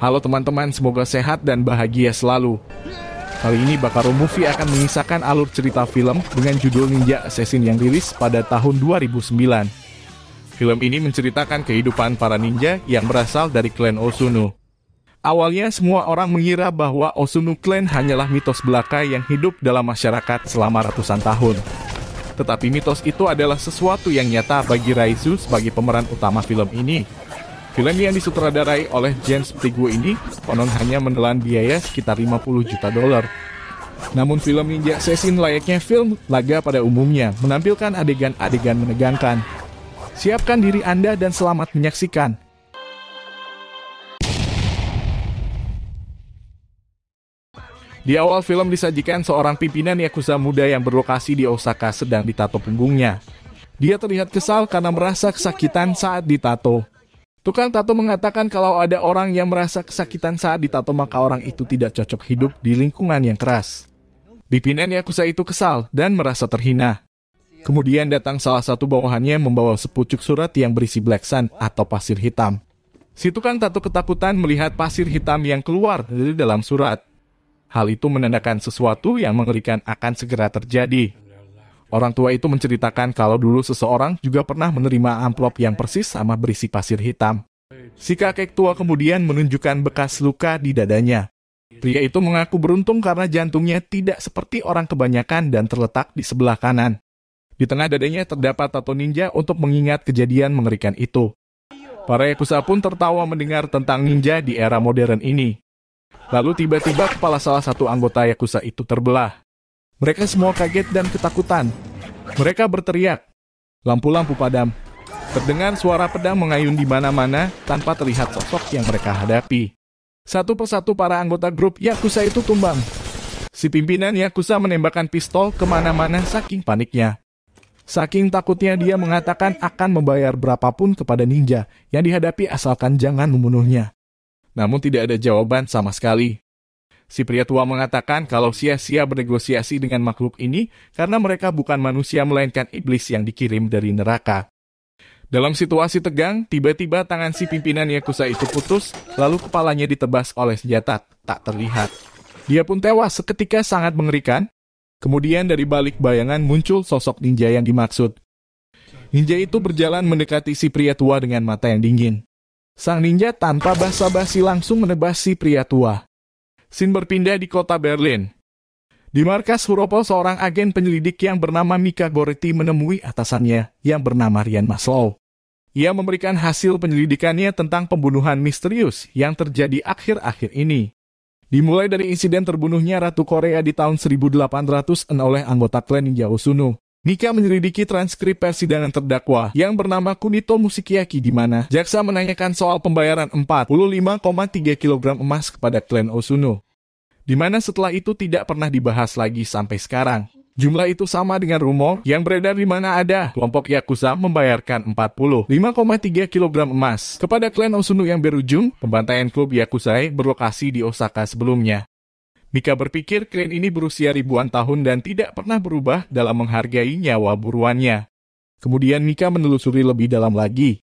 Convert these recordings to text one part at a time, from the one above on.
Halo teman-teman, semoga sehat dan bahagia selalu. Kali ini Bakaro Movie akan mengisahkan alur cerita film dengan judul Ninja Assassin yang rilis pada tahun 2009. Film ini menceritakan kehidupan para ninja yang berasal dari klan Osunu. Awalnya semua orang mengira bahwa Osunu Clan hanyalah mitos belaka yang hidup dalam masyarakat selama ratusan tahun. Tetapi mitos itu adalah sesuatu yang nyata bagi Raizu sebagai pemeran utama film ini, Film yang disutradarai oleh James Tigwo ini konon hanya menelan biaya sekitar 50 juta dolar. Namun film Ninja Assassin layaknya film laga pada umumnya, menampilkan adegan-adegan menegangkan. Siapkan diri Anda dan selamat menyaksikan. Di awal film disajikan seorang pimpinan Yakuza muda yang berlokasi di Osaka sedang ditato punggungnya. Dia terlihat kesal karena merasa kesakitan saat ditato. Tukang tato mengatakan kalau ada orang yang merasa kesakitan saat ditato maka orang itu tidak cocok hidup di lingkungan yang keras. Pimpinan Yakuza itu kesal dan merasa terhina. Kemudian datang salah satu bawahannya membawa sepucuk surat yang berisi black sun atau pasir hitam. Si tukang tato ketakutan melihat pasir hitam yang keluar dari dalam surat. Hal itu menandakan sesuatu yang mengerikan akan segera terjadi. Orang tua itu menceritakan kalau dulu seseorang juga pernah menerima amplop yang persis sama berisi pasir hitam. Si kakek tua kemudian menunjukkan bekas luka di dadanya. Pria itu mengaku beruntung karena jantungnya tidak seperti orang kebanyakan dan terletak di sebelah kanan. Di tengah dadanya terdapat tato ninja untuk mengingat kejadian mengerikan itu. Para Yakuza pun tertawa mendengar tentang ninja di era modern ini. Lalu tiba-tiba kepala salah satu anggota Yakuza itu terbelah. Mereka semua kaget dan ketakutan. Mereka berteriak. Lampu-lampu padam. Terdengar suara pedang mengayun di mana-mana tanpa terlihat sosok yang mereka hadapi. Satu persatu para anggota grup Yakuza itu tumbang. Si pimpinan Yakuza menembakkan pistol kemana-mana saking paniknya. Saking takutnya dia mengatakan akan membayar berapapun kepada ninja yang dihadapi asalkan jangan membunuhnya. Namun tidak ada jawaban sama sekali. Si pria tua mengatakan kalau sia-sia bernegosiasi dengan makhluk ini karena mereka bukan manusia melainkan iblis yang dikirim dari neraka. Dalam situasi tegang, tiba-tiba tangan si pimpinan Yakuza itu putus, lalu kepalanya ditebas oleh senjata tak terlihat. Dia pun tewas seketika sangat mengerikan. Kemudian dari balik bayangan muncul sosok ninja yang dimaksud. Ninja itu berjalan mendekati si pria tua dengan mata yang dingin. Sang ninja tanpa basa-basi langsung menebas si pria tua. Sin berpindah di kota Berlin. Di markas Huropo, seorang agen penyelidik yang bernama Mika Goretti menemui atasannya yang bernama Rian Maslow. Ia memberikan hasil penyelidikannya tentang pembunuhan misterius yang terjadi akhir-akhir ini. Dimulai dari insiden terbunuhnya Ratu Korea di tahun 1800 oleh anggota klan Ninja Nika menyelidiki transkrip persidangan terdakwa yang bernama Kunito Musikiaki di mana jaksa menanyakan soal pembayaran 45,3 kg emas kepada Klan Osuno. Di mana setelah itu tidak pernah dibahas lagi sampai sekarang. Jumlah itu sama dengan rumor yang beredar di mana ada kelompok Yakuza membayarkan 45,3 kg emas kepada klan Osuno yang berujung pembantaian klub Yakuza berlokasi di Osaka sebelumnya. Mika berpikir klien ini berusia ribuan tahun dan tidak pernah berubah dalam menghargai nyawa buruannya. Kemudian Mika menelusuri lebih dalam lagi.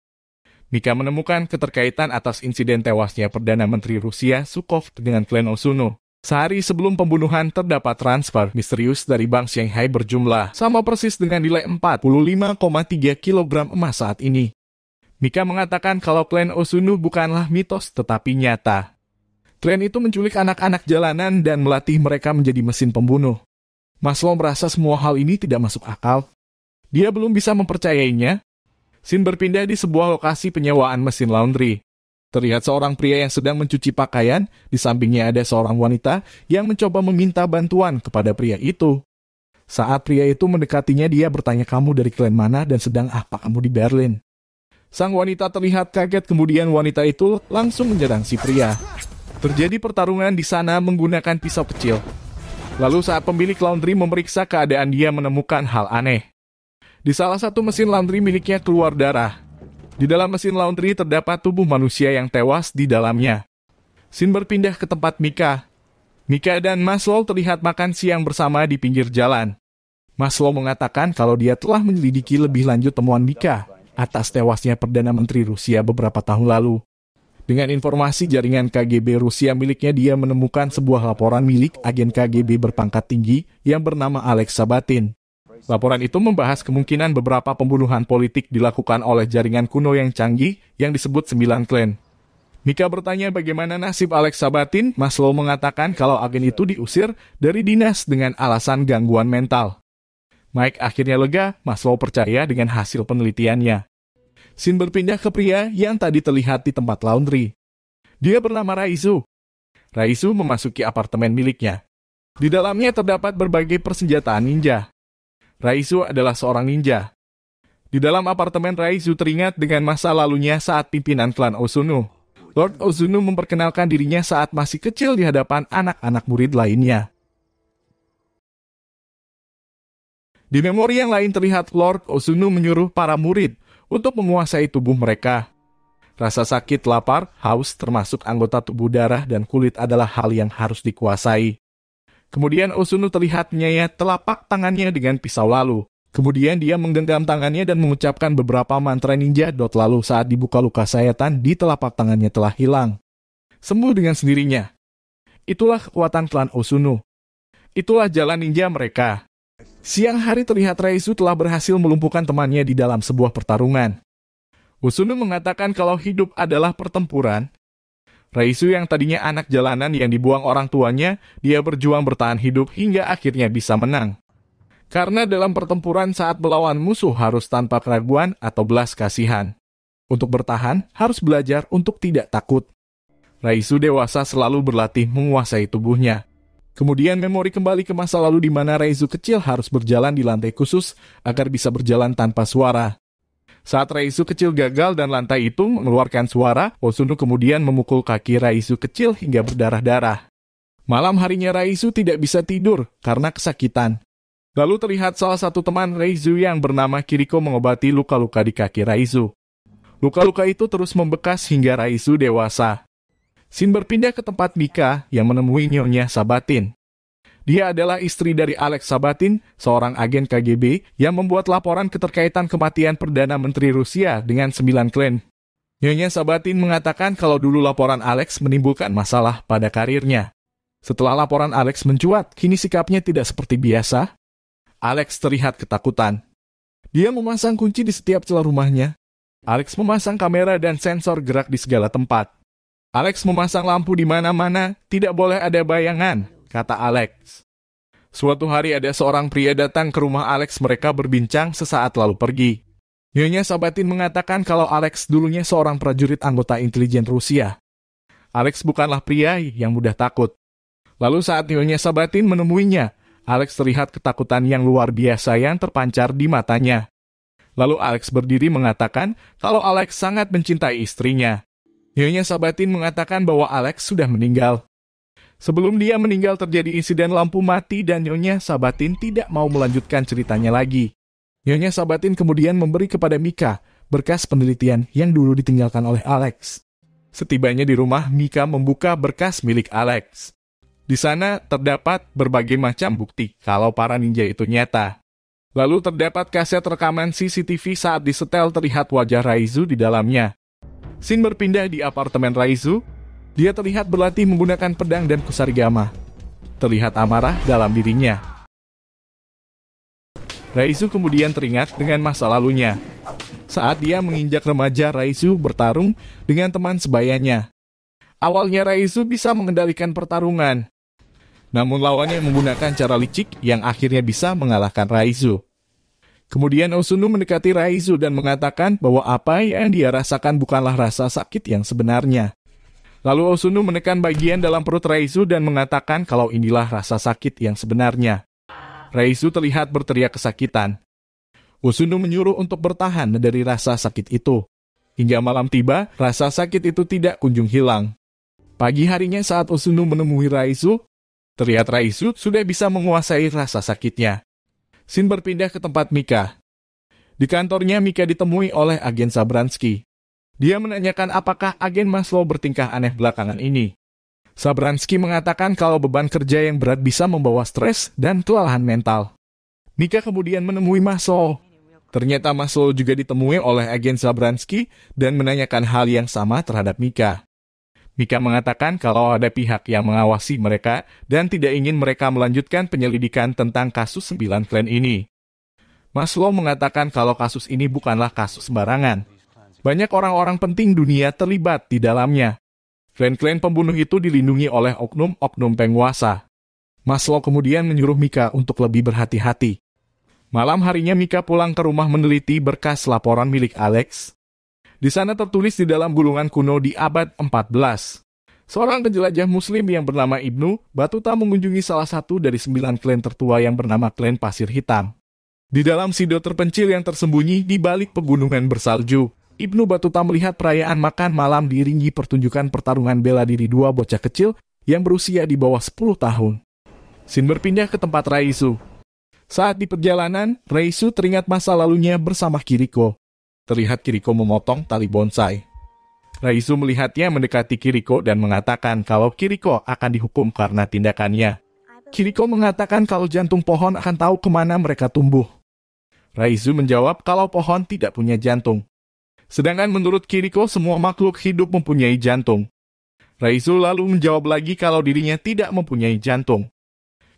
Mika menemukan keterkaitan atas insiden tewasnya Perdana Menteri Rusia Sukov dengan klan Osuno. Sehari sebelum pembunuhan terdapat transfer misterius dari Bank Shanghai berjumlah sama persis dengan nilai 45,3 kg emas saat ini. Mika mengatakan kalau klan Osunu bukanlah mitos tetapi nyata. Klien itu menculik anak-anak jalanan dan melatih mereka menjadi mesin pembunuh. Maslow merasa semua hal ini tidak masuk akal. Dia belum bisa mempercayainya. Sin berpindah di sebuah lokasi penyewaan mesin laundry. Terlihat seorang pria yang sedang mencuci pakaian, di sampingnya ada seorang wanita yang mencoba meminta bantuan kepada pria itu. Saat pria itu mendekatinya, dia bertanya kamu dari klien mana dan sedang apa kamu di Berlin. Sang wanita terlihat kaget kemudian wanita itu langsung menyerang si pria. Terjadi pertarungan di sana menggunakan pisau kecil. Lalu saat pemilik laundry memeriksa keadaan dia menemukan hal aneh. Di salah satu mesin laundry miliknya keluar darah. Di dalam mesin laundry terdapat tubuh manusia yang tewas di dalamnya. Sin berpindah ke tempat Mika. Mika dan Maslow terlihat makan siang bersama di pinggir jalan. Maslow mengatakan kalau dia telah menyelidiki lebih lanjut temuan Mika atas tewasnya Perdana Menteri Rusia beberapa tahun lalu. Dengan informasi jaringan KGB Rusia miliknya, dia menemukan sebuah laporan milik agen KGB berpangkat tinggi yang bernama Alex Sabatin. Laporan itu membahas kemungkinan beberapa pembunuhan politik dilakukan oleh jaringan kuno yang canggih yang disebut Sembilan Klan. Mika bertanya bagaimana nasib Alex Sabatin, Maslow mengatakan kalau agen itu diusir dari dinas dengan alasan gangguan mental. Mike akhirnya lega, Maslow percaya dengan hasil penelitiannya. Sin berpindah ke pria yang tadi terlihat di tempat laundry. Dia bernama Raisu. Raisu memasuki apartemen miliknya. Di dalamnya terdapat berbagai persenjataan ninja. Raisu adalah seorang ninja. Di dalam apartemen Raisu teringat dengan masa lalunya saat pimpinan klan Osunu. Lord Ozunu memperkenalkan dirinya saat masih kecil di hadapan anak-anak murid lainnya. Di memori yang lain terlihat Lord Ozunu menyuruh para murid untuk menguasai tubuh mereka. Rasa sakit, lapar, haus, termasuk anggota tubuh darah dan kulit adalah hal yang harus dikuasai. Kemudian Osunu terlihat Nyaya telapak tangannya dengan pisau lalu. Kemudian dia menggenggam tangannya dan mengucapkan beberapa mantra ninja dot lalu saat dibuka luka sayatan di telapak tangannya telah hilang. Sembuh dengan sendirinya. Itulah kekuatan klan Osunu. Itulah jalan ninja mereka. Siang hari terlihat Raisu telah berhasil melumpuhkan temannya di dalam sebuah pertarungan. Usunu mengatakan kalau hidup adalah pertempuran. Raisu yang tadinya anak jalanan yang dibuang orang tuanya, dia berjuang bertahan hidup hingga akhirnya bisa menang. Karena dalam pertempuran saat melawan musuh harus tanpa keraguan atau belas kasihan. Untuk bertahan, harus belajar untuk tidak takut. Raisu dewasa selalu berlatih menguasai tubuhnya, Kemudian memori kembali ke masa lalu di mana Reizu kecil harus berjalan di lantai khusus agar bisa berjalan tanpa suara. Saat Reizu kecil gagal dan lantai itu mengeluarkan suara, Osunu kemudian memukul kaki Reizu kecil hingga berdarah-darah. Malam harinya Reizu tidak bisa tidur karena kesakitan. Lalu terlihat salah satu teman Reizu yang bernama Kiriko mengobati luka-luka di kaki Reizu. Luka-luka itu terus membekas hingga Reizu dewasa. Sin berpindah ke tempat Mika yang menemui nyonya Sabatin. Dia adalah istri dari Alex Sabatin, seorang agen KGB yang membuat laporan keterkaitan kematian Perdana Menteri Rusia dengan sembilan klan. Nyonya Sabatin mengatakan kalau dulu laporan Alex menimbulkan masalah pada karirnya. Setelah laporan Alex mencuat, kini sikapnya tidak seperti biasa. Alex terlihat ketakutan. Dia memasang kunci di setiap celah rumahnya. Alex memasang kamera dan sensor gerak di segala tempat. Alex memasang lampu di mana-mana, tidak boleh ada bayangan, kata Alex. Suatu hari ada seorang pria datang ke rumah Alex mereka berbincang sesaat lalu pergi. Nyonya Sabatin mengatakan kalau Alex dulunya seorang prajurit anggota intelijen Rusia. Alex bukanlah pria yang mudah takut. Lalu saat Nyonya Sabatin menemuinya, Alex terlihat ketakutan yang luar biasa yang terpancar di matanya. Lalu Alex berdiri mengatakan kalau Alex sangat mencintai istrinya. Nyonya Sabatin mengatakan bahwa Alex sudah meninggal. Sebelum dia meninggal terjadi insiden lampu mati dan Nyonya Sabatin tidak mau melanjutkan ceritanya lagi. Nyonya Sabatin kemudian memberi kepada Mika berkas penelitian yang dulu ditinggalkan oleh Alex. Setibanya di rumah, Mika membuka berkas milik Alex. Di sana terdapat berbagai macam bukti kalau para ninja itu nyata. Lalu terdapat kaset rekaman CCTV saat disetel terlihat wajah Raizu di dalamnya. Sin berpindah di apartemen Raizu. Dia terlihat berlatih menggunakan pedang dan kusarigama. Terlihat amarah dalam dirinya. Raizu kemudian teringat dengan masa lalunya. Saat dia menginjak remaja, Raizu bertarung dengan teman sebayanya. Awalnya Raizu bisa mengendalikan pertarungan. Namun lawannya menggunakan cara licik yang akhirnya bisa mengalahkan Raizu. Kemudian Osunu mendekati Raizu dan mengatakan bahwa apa yang dia rasakan bukanlah rasa sakit yang sebenarnya. Lalu Osunu menekan bagian dalam perut Raizu dan mengatakan kalau inilah rasa sakit yang sebenarnya. Raizu terlihat berteriak kesakitan. Osunu menyuruh untuk bertahan dari rasa sakit itu. Hingga malam tiba, rasa sakit itu tidak kunjung hilang. Pagi harinya saat Osunu menemui Raizu, terlihat Raizu sudah bisa menguasai rasa sakitnya. Sin berpindah ke tempat Mika. Di kantornya, Mika ditemui oleh agen Sabransky. Dia menanyakan apakah agen Maslow bertingkah aneh belakangan ini. Sabransky mengatakan kalau beban kerja yang berat bisa membawa stres dan kelelahan mental. Mika kemudian menemui Maslow. Ternyata Maslow juga ditemui oleh agen Sabransky dan menanyakan hal yang sama terhadap Mika. Mika mengatakan kalau ada pihak yang mengawasi mereka dan tidak ingin mereka melanjutkan penyelidikan tentang kasus sembilan klan ini. Maslow mengatakan kalau kasus ini bukanlah kasus sembarangan. Banyak orang-orang penting dunia terlibat di dalamnya. Klan-klan pembunuh itu dilindungi oleh oknum-oknum penguasa. Maslow kemudian menyuruh Mika untuk lebih berhati-hati. Malam harinya Mika pulang ke rumah meneliti berkas laporan milik Alex di sana tertulis di dalam gulungan kuno di abad 14. Seorang penjelajah muslim yang bernama Ibnu Batuta mengunjungi salah satu dari sembilan klan tertua yang bernama klan Pasir Hitam. Di dalam sido terpencil yang tersembunyi di balik pegunungan bersalju, Ibnu Batuta melihat perayaan makan malam diringi pertunjukan pertarungan bela diri dua bocah kecil yang berusia di bawah 10 tahun. Sin berpindah ke tempat Raisu. Saat di perjalanan, Raisu teringat masa lalunya bersama Kiriko. Terlihat Kiriko memotong tali bonsai. Raizu melihatnya mendekati Kiriko dan mengatakan kalau Kiriko akan dihukum karena tindakannya. Kiriko mengatakan kalau jantung pohon akan tahu kemana mereka tumbuh. Raizu menjawab kalau pohon tidak punya jantung. Sedangkan menurut Kiriko semua makhluk hidup mempunyai jantung. Raizu lalu menjawab lagi kalau dirinya tidak mempunyai jantung.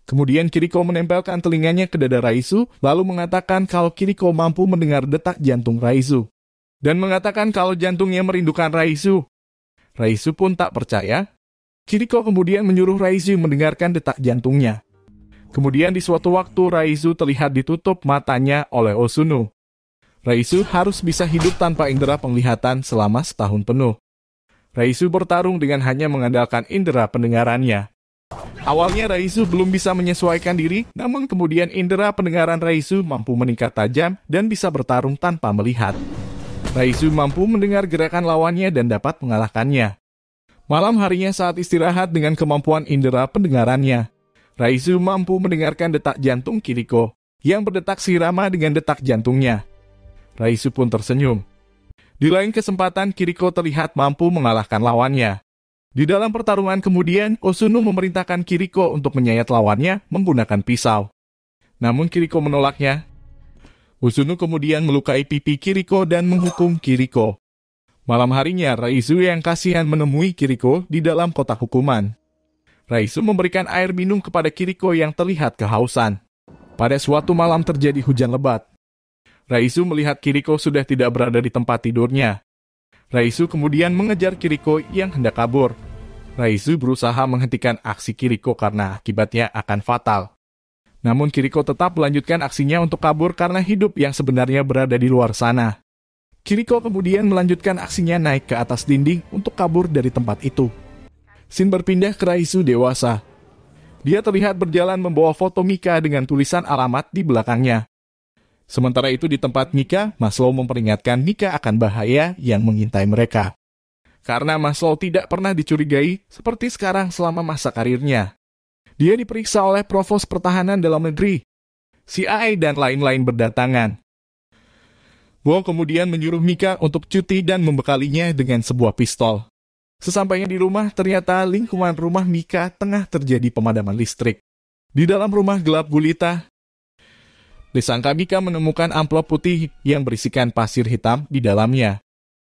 Kemudian Kiriko menempelkan telinganya ke dada Raisu, lalu mengatakan kalau Kiriko mampu mendengar detak jantung Raisu. Dan mengatakan kalau jantungnya merindukan Raisu. Raisu pun tak percaya. Kiriko kemudian menyuruh Raisu mendengarkan detak jantungnya. Kemudian di suatu waktu Raisu terlihat ditutup matanya oleh Osunu. Raisu harus bisa hidup tanpa indera penglihatan selama setahun penuh. Raisu bertarung dengan hanya mengandalkan indera pendengarannya. Awalnya Raisu belum bisa menyesuaikan diri, namun kemudian indera pendengaran Raisu mampu meningkat tajam dan bisa bertarung tanpa melihat. Raisu mampu mendengar gerakan lawannya dan dapat mengalahkannya. Malam harinya saat istirahat dengan kemampuan indera pendengarannya, Raisu mampu mendengarkan detak jantung Kiriko yang berdetak sirama dengan detak jantungnya. Raisu pun tersenyum. Di lain kesempatan, Kiriko terlihat mampu mengalahkan lawannya. Di dalam pertarungan kemudian, Osuno memerintahkan Kiriko untuk menyayat lawannya menggunakan pisau. Namun Kiriko menolaknya. Osuno kemudian melukai pipi Kiriko dan menghukum Kiriko. Malam harinya, Raizu yang kasihan menemui Kiriko di dalam kotak hukuman. Raizu memberikan air minum kepada Kiriko yang terlihat kehausan. Pada suatu malam terjadi hujan lebat. Raizu melihat Kiriko sudah tidak berada di tempat tidurnya. Raisu kemudian mengejar Kiriko yang hendak kabur. Raisu berusaha menghentikan aksi Kiriko karena akibatnya akan fatal. Namun Kiriko tetap melanjutkan aksinya untuk kabur karena hidup yang sebenarnya berada di luar sana. Kiriko kemudian melanjutkan aksinya naik ke atas dinding untuk kabur dari tempat itu. Sin berpindah ke Raisu dewasa. Dia terlihat berjalan membawa foto Mika dengan tulisan alamat di belakangnya. Sementara itu di tempat Mika, Maslow memperingatkan Mika akan bahaya yang mengintai mereka. Karena Maslow tidak pernah dicurigai seperti sekarang selama masa karirnya. Dia diperiksa oleh Provos Pertahanan Dalam Negeri, CIA dan lain-lain berdatangan. Wong kemudian menyuruh Mika untuk cuti dan membekalinya dengan sebuah pistol. Sesampainya di rumah, ternyata lingkungan rumah Mika tengah terjadi pemadaman listrik. Di dalam rumah gelap gulita, Disangka Gika menemukan amplop putih yang berisikan pasir hitam di dalamnya.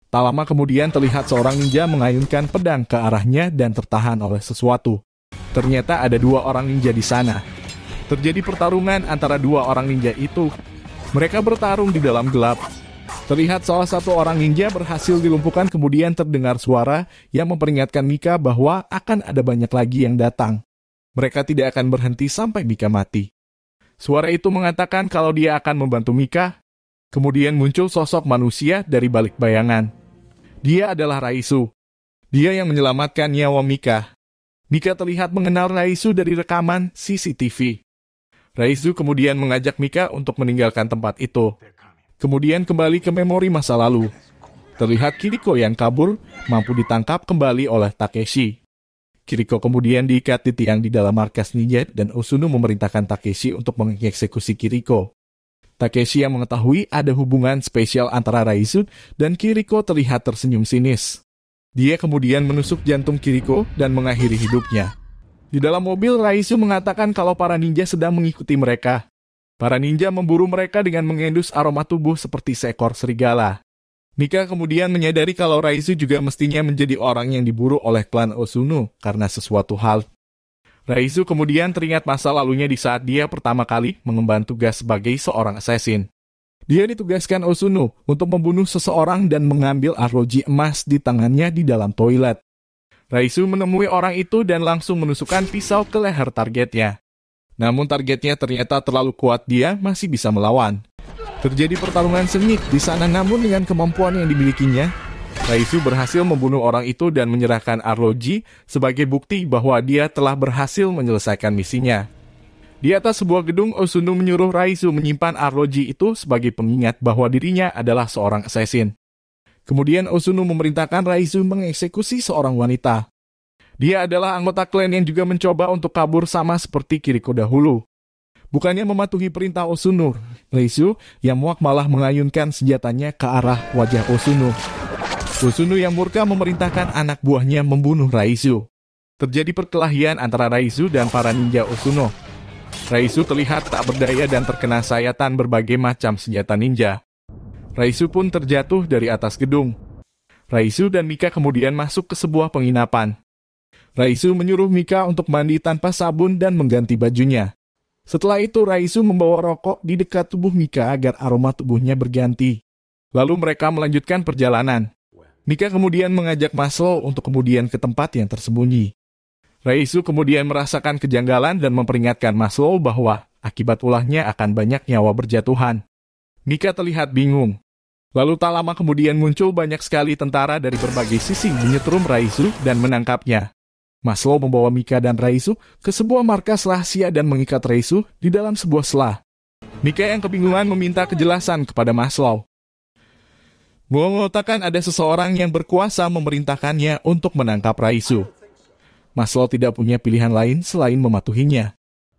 Tak lama kemudian terlihat seorang ninja mengayunkan pedang ke arahnya dan tertahan oleh sesuatu. Ternyata ada dua orang ninja di sana. Terjadi pertarungan antara dua orang ninja itu. Mereka bertarung di dalam gelap, Terlihat salah satu orang ninja berhasil dilumpuhkan kemudian terdengar suara yang memperingatkan Mika bahwa akan ada banyak lagi yang datang. Mereka tidak akan berhenti sampai Mika mati. Suara itu mengatakan kalau dia akan membantu Mika. Kemudian muncul sosok manusia dari balik bayangan. Dia adalah Raisu. Dia yang menyelamatkan nyawa Mika. Mika terlihat mengenal Raisu dari rekaman CCTV. Raisu kemudian mengajak Mika untuk meninggalkan tempat itu. Kemudian kembali ke memori masa lalu. Terlihat Kiriko yang kabur mampu ditangkap kembali oleh Takeshi. Kiriko kemudian diikat di tiang di dalam markas ninja dan Osuno memerintahkan Takeshi untuk mengeksekusi Kiriko. Takeshi yang mengetahui ada hubungan spesial antara Raizu dan Kiriko terlihat tersenyum sinis. Dia kemudian menusuk jantung Kiriko dan mengakhiri hidupnya. Di dalam mobil, Raizu mengatakan kalau para ninja sedang mengikuti mereka. Para ninja memburu mereka dengan mengendus aroma tubuh seperti seekor serigala. Mika kemudian menyadari kalau Raisu juga mestinya menjadi orang yang diburu oleh klan Osunu karena sesuatu hal. Raisu kemudian teringat masa lalunya di saat dia pertama kali mengemban tugas sebagai seorang assassin. Dia ditugaskan Osunu untuk membunuh seseorang dan mengambil arloji emas di tangannya di dalam toilet. Raisu menemui orang itu dan langsung menusukkan pisau ke leher targetnya. Namun targetnya ternyata terlalu kuat dia masih bisa melawan. Terjadi pertarungan sengit di sana namun dengan kemampuan yang dimilikinya, Raisu berhasil membunuh orang itu dan menyerahkan Arloji sebagai bukti bahwa dia telah berhasil menyelesaikan misinya. Di atas sebuah gedung, Osunu menyuruh Raisu menyimpan Arloji itu sebagai pengingat bahwa dirinya adalah seorang assassin. Kemudian Osunu memerintahkan Raisu mengeksekusi seorang wanita. Dia adalah anggota klan yang juga mencoba untuk kabur sama seperti Kiriko dahulu. Bukannya mematuhi perintah Osunur, yang muak malah mengayunkan senjatanya ke arah wajah Osunur. Osunu yang murka memerintahkan anak buahnya membunuh Raisu. Terjadi perkelahian antara Raisu dan para ninja Osuno. Raisu terlihat tak berdaya dan terkena sayatan berbagai macam senjata ninja. Raisu pun terjatuh dari atas gedung. Raisu dan Mika kemudian masuk ke sebuah penginapan. Raisu menyuruh Mika untuk mandi tanpa sabun dan mengganti bajunya. Setelah itu Raisu membawa rokok di dekat tubuh Mika agar aroma tubuhnya berganti. Lalu mereka melanjutkan perjalanan. Mika kemudian mengajak Maslow untuk kemudian ke tempat yang tersembunyi. Raisu kemudian merasakan kejanggalan dan memperingatkan Maslow bahwa akibat ulahnya akan banyak nyawa berjatuhan. Mika terlihat bingung. Lalu tak lama kemudian muncul banyak sekali tentara dari berbagai sisi menyetrum Raisu dan menangkapnya. Maslow membawa Mika dan Raisu ke sebuah markas rahasia dan mengikat Raisu di dalam sebuah selah. Mika yang kebingungan meminta kejelasan kepada Maslow. mengatakan ada seseorang yang berkuasa memerintahkannya untuk menangkap Raisu. Maslow tidak punya pilihan lain selain mematuhinya.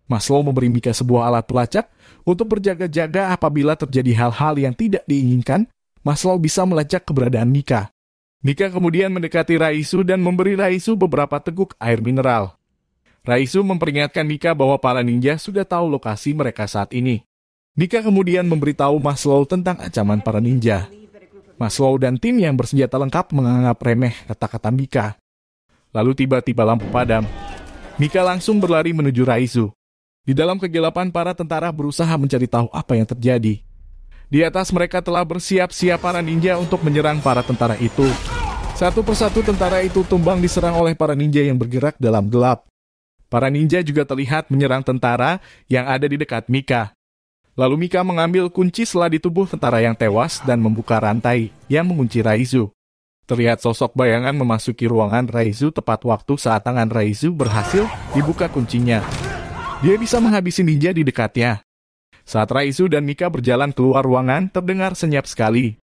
Maslow memberi Mika sebuah alat pelacak untuk berjaga-jaga apabila terjadi hal-hal yang tidak diinginkan. Maslow bisa melacak keberadaan Mika. Nika kemudian mendekati Raisu dan memberi Raisu beberapa teguk air mineral. Raisu memperingatkan Nika bahwa para ninja sudah tahu lokasi mereka saat ini. Nika kemudian memberitahu Maslow tentang ancaman para ninja. Maslow dan tim yang bersenjata lengkap menganggap remeh kata-kata Mika. Lalu tiba-tiba lampu padam. Mika langsung berlari menuju Raisu. Di dalam kegelapan, para tentara berusaha mencari tahu apa yang terjadi. Di atas mereka telah bersiap-siap para ninja untuk menyerang para tentara itu. Satu persatu tentara itu tumbang diserang oleh para ninja yang bergerak dalam gelap. Para ninja juga terlihat menyerang tentara yang ada di dekat Mika. Lalu Mika mengambil kunci sela di tubuh tentara yang tewas dan membuka rantai yang mengunci Raizu. Terlihat sosok bayangan memasuki ruangan Raizu tepat waktu saat tangan Raizu berhasil dibuka kuncinya. Dia bisa menghabisi ninja di dekatnya. Saat Raisu dan Mika berjalan keluar ruangan, terdengar senyap sekali.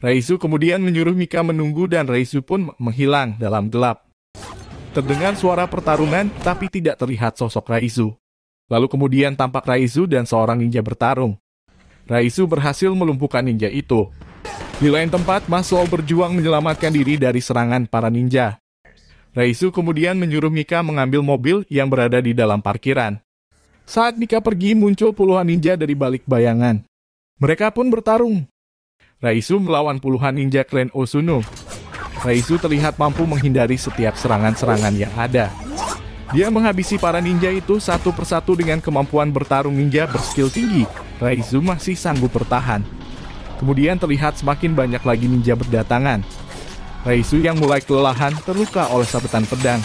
Raisu kemudian menyuruh Mika menunggu dan Raisu pun menghilang dalam gelap. Terdengar suara pertarungan, tapi tidak terlihat sosok Raisu. Lalu kemudian tampak Raisu dan seorang ninja bertarung. Raisu berhasil melumpuhkan ninja itu. Di lain tempat, Maslow berjuang menyelamatkan diri dari serangan para ninja. Raisu kemudian menyuruh Mika mengambil mobil yang berada di dalam parkiran. Saat Nika pergi muncul puluhan ninja dari balik bayangan. Mereka pun bertarung. Raisu melawan puluhan ninja klan Osuno. Raisu terlihat mampu menghindari setiap serangan-serangan yang ada. Dia menghabisi para ninja itu satu persatu dengan kemampuan bertarung ninja berskill tinggi. Raizu masih sanggup bertahan. Kemudian terlihat semakin banyak lagi ninja berdatangan. Raizu yang mulai kelelahan terluka oleh sabetan pedang.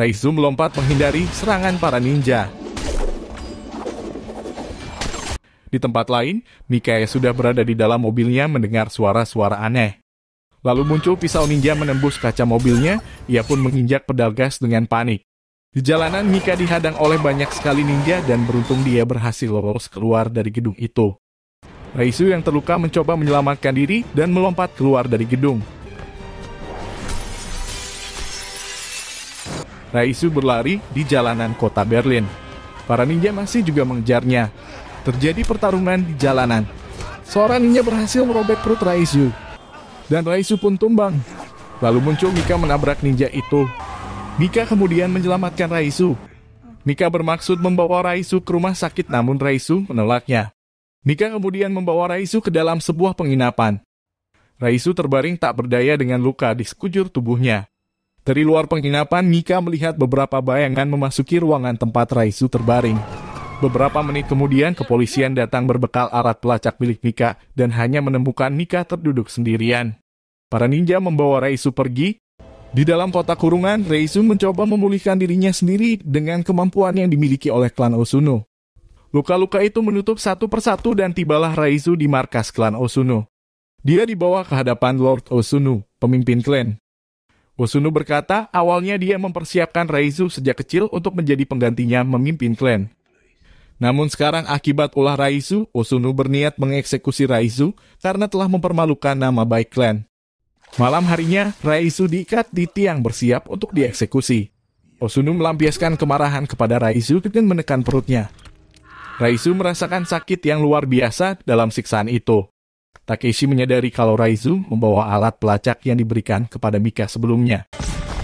Raizu melompat menghindari serangan para ninja. Di tempat lain, yang sudah berada di dalam mobilnya mendengar suara-suara aneh. Lalu muncul pisau ninja menembus kaca mobilnya, ia pun menginjak pedal gas dengan panik. Di jalanan, Mika dihadang oleh banyak sekali ninja dan beruntung dia berhasil lolos keluar dari gedung itu. Raisu yang terluka mencoba menyelamatkan diri dan melompat keluar dari gedung. Raisu berlari di jalanan kota Berlin. Para ninja masih juga mengejarnya. Terjadi pertarungan di jalanan. Seorang ninja berhasil merobek perut Raizu Dan Raizu pun tumbang. Lalu muncul Mika menabrak ninja itu. Mika kemudian menyelamatkan Raizu. Mika bermaksud membawa Raizu ke rumah sakit namun Raizu menolaknya. Mika kemudian membawa Raizu ke dalam sebuah penginapan. Raizu terbaring tak berdaya dengan luka di sekujur tubuhnya. Dari luar penginapan, Mika melihat beberapa bayangan memasuki ruangan tempat Raizu terbaring. Beberapa menit kemudian, kepolisian datang berbekal arat pelacak milik Nika dan hanya menemukan Nika terduduk sendirian. Para ninja membawa Reisu pergi. Di dalam kotak kurungan, Reisu mencoba memulihkan dirinya sendiri dengan kemampuan yang dimiliki oleh klan Osuno. Luka-luka itu menutup satu persatu dan tibalah Reisu di markas klan Osuno. Dia dibawa ke hadapan Lord Osuno, pemimpin klan. Osuno berkata awalnya dia mempersiapkan Reisu sejak kecil untuk menjadi penggantinya memimpin klan. Namun sekarang akibat ulah Raisu, Osunu berniat mengeksekusi Raisu karena telah mempermalukan nama baik klan. Malam harinya, Raisu diikat di tiang bersiap untuk dieksekusi. Osunu melampiaskan kemarahan kepada Raisu dengan menekan perutnya. Raisu merasakan sakit yang luar biasa dalam siksaan itu. Takeshi menyadari kalau Raizu membawa alat pelacak yang diberikan kepada Mika sebelumnya.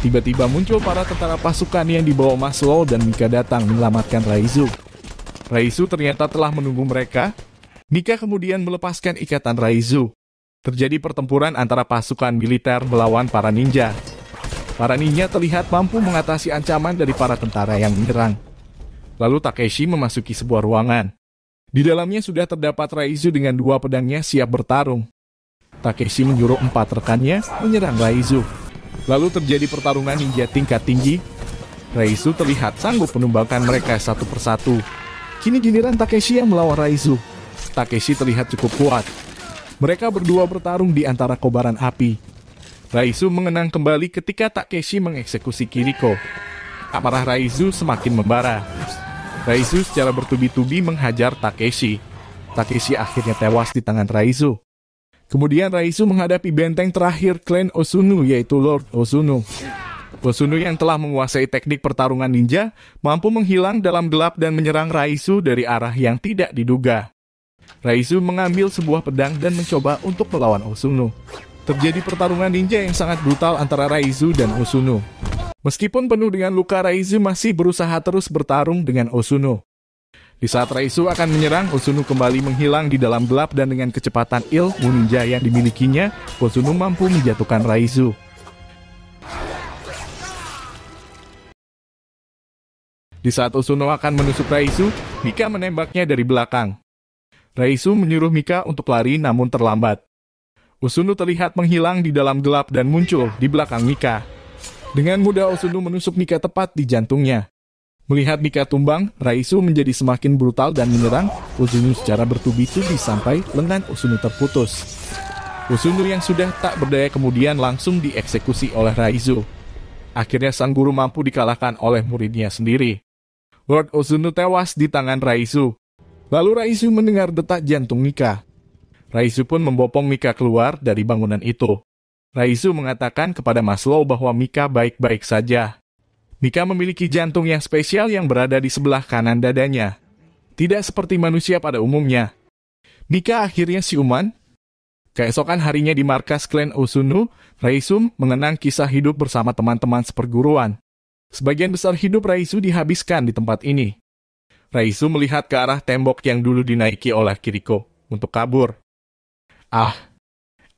Tiba-tiba muncul para tentara pasukan yang dibawa Maslow dan Mika datang menyelamatkan Raizu. Raizu ternyata telah menunggu mereka. Nika kemudian melepaskan ikatan Raizu. Terjadi pertempuran antara pasukan militer melawan para ninja. Para ninja terlihat mampu mengatasi ancaman dari para tentara yang menyerang. Lalu Takeshi memasuki sebuah ruangan. Di dalamnya sudah terdapat Raizu dengan dua pedangnya siap bertarung. Takeshi menyuruh empat rekannya menyerang Raizu. Lalu terjadi pertarungan ninja tingkat tinggi. Raizu terlihat sanggup menumbangkan mereka satu persatu. Kini giliran Takeshi yang melawan Raizu. Takeshi terlihat cukup kuat. Mereka berdua bertarung di antara kobaran api. Raizu mengenang kembali ketika Takeshi mengeksekusi Kiriko. Amarah Raizu semakin membara. Raizu secara bertubi-tubi menghajar Takeshi. Takeshi akhirnya tewas di tangan Raizu. Kemudian Raizu menghadapi benteng terakhir klan Osunu yaitu Lord Osunu. Wasunu yang telah menguasai teknik pertarungan ninja mampu menghilang dalam gelap dan menyerang Raisu dari arah yang tidak diduga. Raisu mengambil sebuah pedang dan mencoba untuk melawan Osunu. Terjadi pertarungan ninja yang sangat brutal antara Raizu dan Osunu. Meskipun penuh dengan luka, Raizu masih berusaha terus bertarung dengan Osunu. Di saat Raizu akan menyerang, Osunu kembali menghilang di dalam gelap dan dengan kecepatan ilmu ninja yang dimilikinya, Osunu mampu menjatuhkan Raizu. Di saat Osuno akan menusuk Raisu, Mika menembaknya dari belakang. Raisu menyuruh Mika untuk lari namun terlambat. Osuno terlihat menghilang di dalam gelap dan muncul di belakang Mika. Dengan mudah Osuno menusuk Mika tepat di jantungnya. Melihat Mika tumbang, Raisu menjadi semakin brutal dan menyerang Osuno secara bertubi-tubi sampai lengan Osuno terputus. Osuno yang sudah tak berdaya kemudian langsung dieksekusi oleh Raizu. Akhirnya sang guru mampu dikalahkan oleh muridnya sendiri. Lord Ozunu tewas di tangan Raisu. Lalu Raisu mendengar detak jantung Mika. Raisu pun membopong Mika keluar dari bangunan itu. Raisu mengatakan kepada Maslow bahwa Mika baik-baik saja. Mika memiliki jantung yang spesial yang berada di sebelah kanan dadanya. Tidak seperti manusia pada umumnya. Mika akhirnya siuman. Keesokan harinya di markas klan Ozunu, Raisum mengenang kisah hidup bersama teman-teman seperguruan. Sebagian besar hidup Raisu dihabiskan di tempat ini. Raisu melihat ke arah tembok yang dulu dinaiki oleh Kiriko untuk kabur. Ah,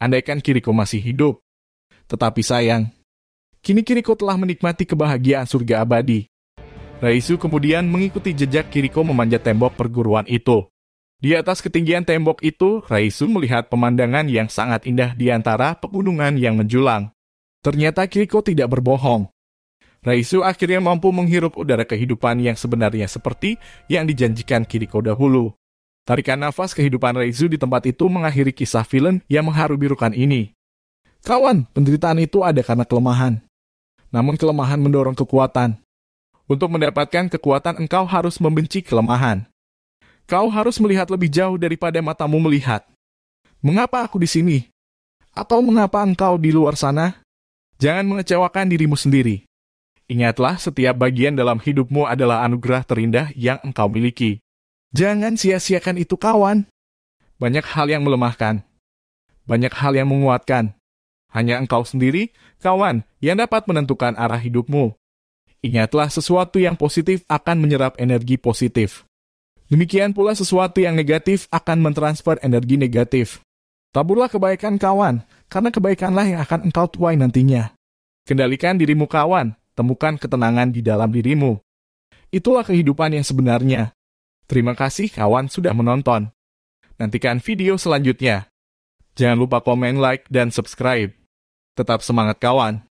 andaikan Kiriko masih hidup. Tetapi sayang, kini Kiriko telah menikmati kebahagiaan surga abadi. Raisu kemudian mengikuti jejak Kiriko memanjat tembok perguruan itu. Di atas ketinggian tembok itu, Raisu melihat pemandangan yang sangat indah di antara pegunungan yang menjulang. Ternyata Kiriko tidak berbohong. Raisu akhirnya mampu menghirup udara kehidupan yang sebenarnya seperti yang dijanjikan Kiriko dahulu. Tarikan nafas kehidupan Reisu di tempat itu mengakhiri kisah villain yang mengharu-birukan ini. Kawan, penderitaan itu ada karena kelemahan. Namun kelemahan mendorong kekuatan. Untuk mendapatkan kekuatan engkau harus membenci kelemahan. Kau harus melihat lebih jauh daripada matamu melihat. Mengapa aku di sini? Atau mengapa engkau di luar sana? Jangan mengecewakan dirimu sendiri. Ingatlah, setiap bagian dalam hidupmu adalah anugerah terindah yang engkau miliki. Jangan sia-siakan itu, kawan. Banyak hal yang melemahkan, banyak hal yang menguatkan. Hanya engkau sendiri, kawan, yang dapat menentukan arah hidupmu. Ingatlah, sesuatu yang positif akan menyerap energi positif. Demikian pula, sesuatu yang negatif akan mentransfer energi negatif. Taburlah kebaikan, kawan, karena kebaikanlah yang akan engkau tuai nantinya. Kendalikan dirimu, kawan, temukan ketenangan di dalam dirimu. Itulah kehidupan yang sebenarnya. Terima kasih kawan sudah menonton. Nantikan video selanjutnya. Jangan lupa komen, like, dan subscribe. Tetap semangat kawan!